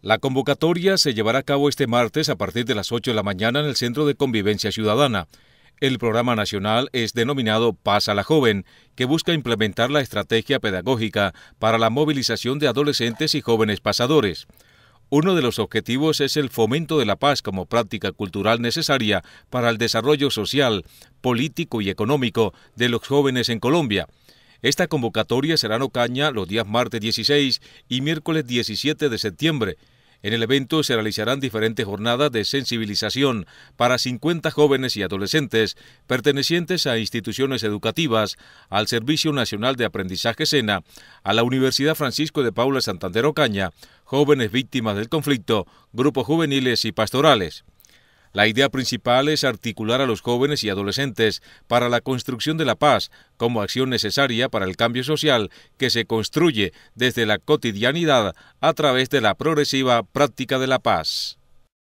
La convocatoria se llevará a cabo este martes a partir de las 8 de la mañana en el Centro de Convivencia Ciudadana. El programa nacional es denominado Paz a la Joven, que busca implementar la estrategia pedagógica para la movilización de adolescentes y jóvenes pasadores. Uno de los objetivos es el fomento de la paz como práctica cultural necesaria para el desarrollo social, político y económico de los jóvenes en Colombia. Esta convocatoria será en Ocaña los días martes 16 y miércoles 17 de septiembre. En el evento se realizarán diferentes jornadas de sensibilización para 50 jóvenes y adolescentes pertenecientes a instituciones educativas, al Servicio Nacional de Aprendizaje SENA, a la Universidad Francisco de Paula Santander Ocaña, jóvenes víctimas del conflicto, grupos juveniles y pastorales. La idea principal es articular a los jóvenes y adolescentes para la construcción de la paz como acción necesaria para el cambio social que se construye desde la cotidianidad a través de la progresiva práctica de la paz.